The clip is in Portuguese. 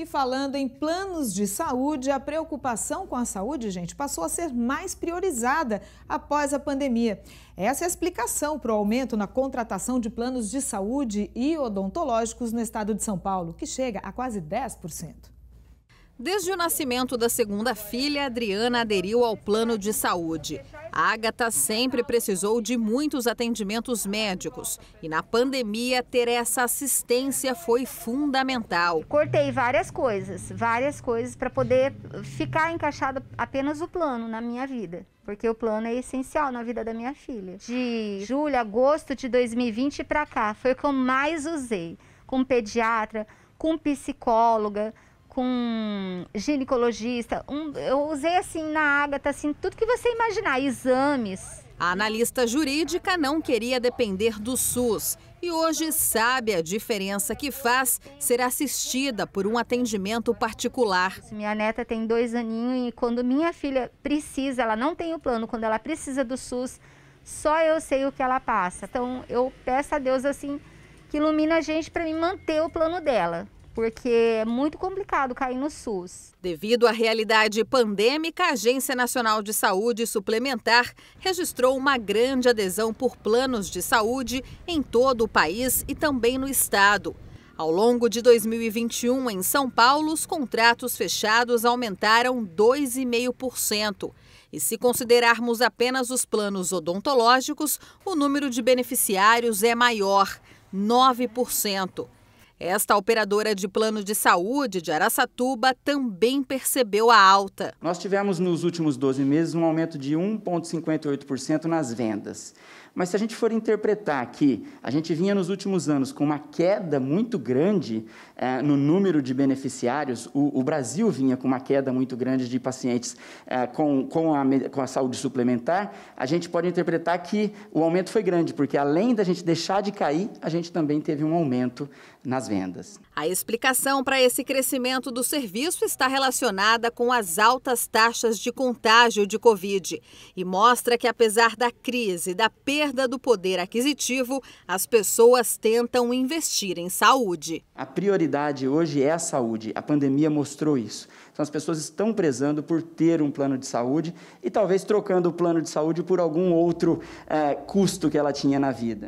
E falando em planos de saúde, a preocupação com a saúde, gente, passou a ser mais priorizada após a pandemia. Essa é a explicação para o aumento na contratação de planos de saúde e odontológicos no estado de São Paulo, que chega a quase 10%. Desde o nascimento da segunda filha, Adriana aderiu ao plano de saúde. A Agatha sempre precisou de muitos atendimentos médicos e na pandemia ter essa assistência foi fundamental. Cortei várias coisas, várias coisas para poder ficar encaixado apenas o plano na minha vida porque o plano é essencial na vida da minha filha. De julho, agosto de 2020 para cá, foi o que eu mais usei, com pediatra, com psicóloga, com ginecologista. Um, eu usei assim na Ágata, assim, tudo que você imaginar, exames. A analista jurídica não queria depender do SUS e hoje sabe a diferença que faz ser assistida por um atendimento particular. Minha neta tem dois aninhos e quando minha filha precisa, ela não tem o plano, quando ela precisa do SUS, só eu sei o que ela passa. Então eu peço a Deus assim que ilumina a gente para me manter o plano dela porque é muito complicado cair no SUS. Devido à realidade pandêmica, a Agência Nacional de Saúde Suplementar registrou uma grande adesão por planos de saúde em todo o país e também no estado. Ao longo de 2021, em São Paulo, os contratos fechados aumentaram 2,5%. E se considerarmos apenas os planos odontológicos, o número de beneficiários é maior, 9%. Esta operadora de plano de saúde de Araçatuba também percebeu a alta. Nós tivemos nos últimos 12 meses um aumento de 1,58% nas vendas. Mas se a gente for interpretar que a gente vinha nos últimos anos com uma queda muito grande eh, no número de beneficiários, o, o, Brasil vinha com uma queda muito grande de pacientes eh, com, com, a, com a saúde suplementar, a gente pode interpretar que o aumento foi grande, porque além da gente deixar de cair, a gente também teve um aumento nas vendas. A explicação para esse crescimento do serviço está relacionada com as altas taxas de contágio de Covid e mostra que, apesar da crise, da perda do poder aquisitivo, as pessoas tentam investir em saúde. A prioridade hoje é a saúde. A pandemia mostrou isso. Então, as pessoas estão prezando por ter um plano de saúde e talvez trocando o plano de saúde por algum outro é, custo que ela tinha na vida.